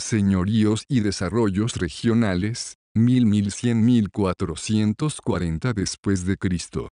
señoríos y desarrollos regionales, mil 1100 1440 después de Cristo.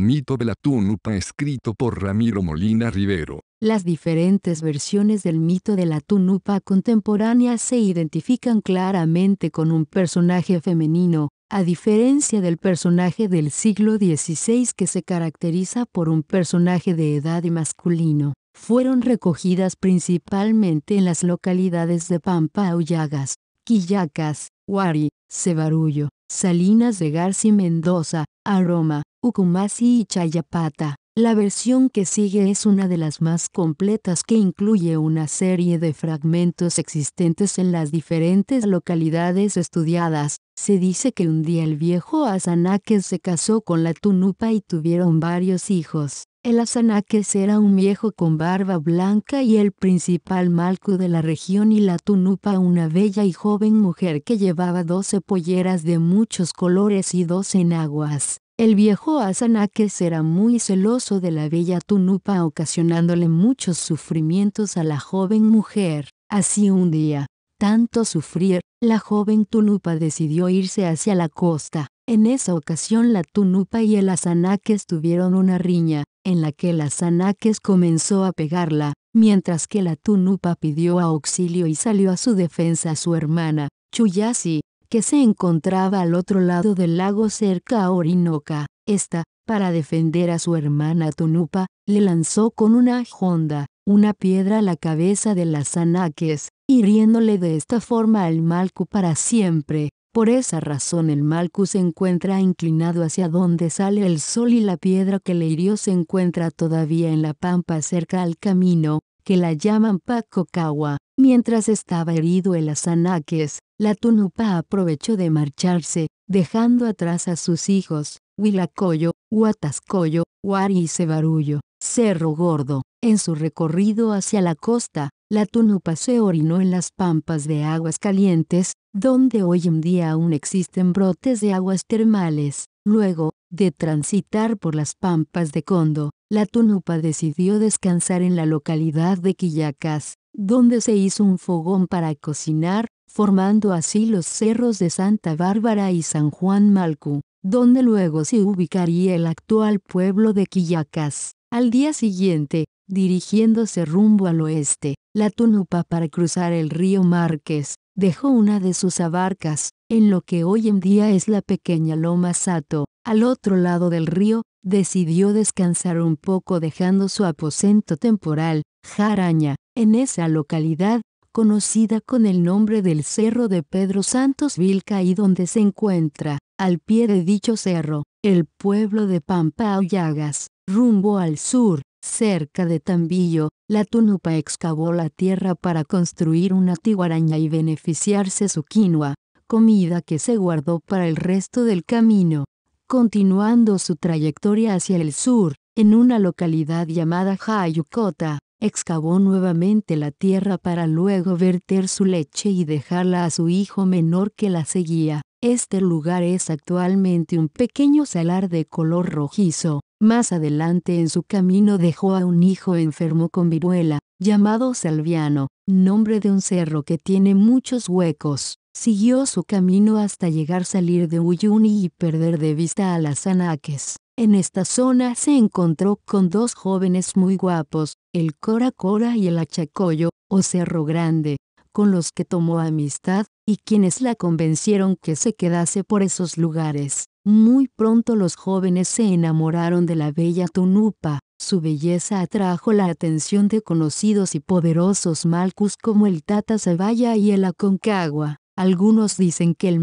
Mito de la Tunupa escrito por Ramiro Molina Rivero. Las diferentes versiones del mito de la Tunupa contemporánea se identifican claramente con un personaje femenino, a diferencia del personaje del siglo XVI que se caracteriza por un personaje de edad y masculino, fueron recogidas principalmente en las localidades de Pampa Ullagas, Quillacas, Huari, Cebarullo, Salinas de Garci Mendoza, Aroma, Ucumasi y Chayapata. La versión que sigue es una de las más completas que incluye una serie de fragmentos existentes en las diferentes localidades estudiadas. Se dice que un día el viejo Azanaques se casó con la Tunupa y tuvieron varios hijos. El Azanaques era un viejo con barba blanca y el principal malco de la región y la Tunupa una bella y joven mujer que llevaba doce polleras de muchos colores y dos enaguas. El viejo Azanaques era muy celoso de la bella Tunupa ocasionándole muchos sufrimientos a la joven mujer. Así un día, tanto sufrir, la joven Tunupa decidió irse hacia la costa. En esa ocasión la Tunupa y el Azanaques tuvieron una riña, en la que el Azanaques comenzó a pegarla, mientras que la Tunupa pidió auxilio y salió a su defensa a su hermana, Chuyasi, que se encontraba al otro lado del lago cerca a Orinoca. Esta, para defender a su hermana Tonupa, le lanzó con una honda, una piedra a la cabeza de las anaques, hiriéndole de esta forma al Malku para siempre. Por esa razón el Malku se encuentra inclinado hacia donde sale el sol y la piedra que le hirió se encuentra todavía en la pampa cerca al camino, que la llaman Pakokawa. Mientras estaba herido el Azanaques, la Tunupa aprovechó de marcharse, dejando atrás a sus hijos, Huilacoyo, Huatascoyo, Huari y Cebarullo, Cerro Gordo. En su recorrido hacia la costa, la Tunupa se orinó en las pampas de aguas calientes, donde hoy en día aún existen brotes de aguas termales. Luego, de transitar por las pampas de Condo, la Tunupa decidió descansar en la localidad de Quillacas, donde se hizo un fogón para cocinar, formando así los cerros de Santa Bárbara y San Juan Malcu, donde luego se ubicaría el actual pueblo de Quillacas. Al día siguiente, dirigiéndose rumbo al oeste, la Tunupa para cruzar el río Márquez, dejó una de sus abarcas, en lo que hoy en día es la pequeña Loma Sato, al otro lado del río, decidió descansar un poco dejando su aposento temporal, Jaraña, en esa localidad, conocida con el nombre del Cerro de Pedro Santos Vilca y donde se encuentra, al pie de dicho cerro, el pueblo de Pampa Ollagas, rumbo al sur, cerca de Tambillo, la Tunupa excavó la tierra para construir una tiguaraña y beneficiarse su quinoa, comida que se guardó para el resto del camino continuando su trayectoria hacia el sur, en una localidad llamada Hayukota, excavó nuevamente la tierra para luego verter su leche y dejarla a su hijo menor que la seguía. Este lugar es actualmente un pequeño salar de color rojizo. Más adelante en su camino dejó a un hijo enfermo con viruela, llamado Salviano, nombre de un cerro que tiene muchos huecos siguió su camino hasta llegar a salir de Uyuni y perder de vista a las Anaques. En esta zona se encontró con dos jóvenes muy guapos, el Cora Cora y el Achacoyo, o Cerro Grande, con los que tomó amistad, y quienes la convencieron que se quedase por esos lugares. Muy pronto los jóvenes se enamoraron de la bella Tunupa, su belleza atrajo la atención de conocidos y poderosos malcus como el Tata Zavalla y el Aconcagua. Algunos dicen que el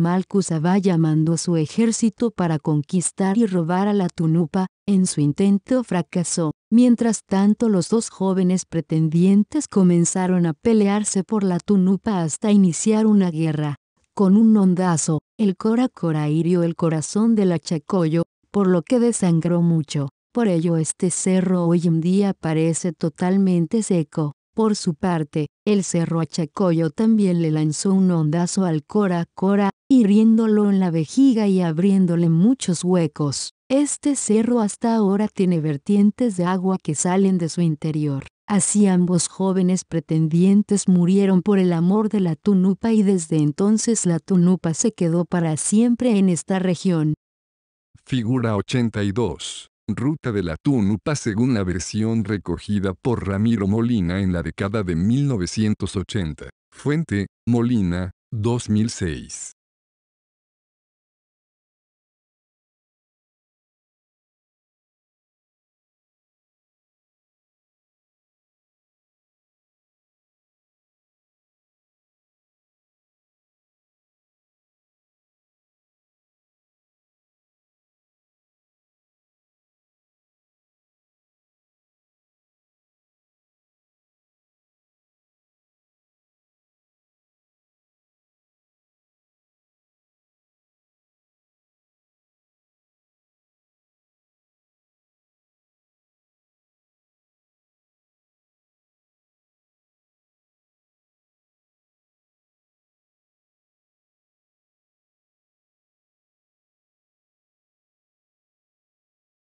llamando a su ejército para conquistar y robar a la Tunupa, en su intento fracasó. Mientras tanto los dos jóvenes pretendientes comenzaron a pelearse por la Tunupa hasta iniciar una guerra. Con un ondazo, el Cora hirió el corazón del achacoyo, por lo que desangró mucho. Por ello este cerro hoy en día parece totalmente seco. Por su parte, el cerro Achacoyo también le lanzó un ondazo al Cora Cora, hiriéndolo en la vejiga y abriéndole muchos huecos. Este cerro hasta ahora tiene vertientes de agua que salen de su interior. Así ambos jóvenes pretendientes murieron por el amor de la tunupa y desde entonces la tunupa se quedó para siempre en esta región. Figura 82. Ruta de la Tunupa según la versión recogida por Ramiro Molina en la década de 1980. Fuente, Molina, 2006.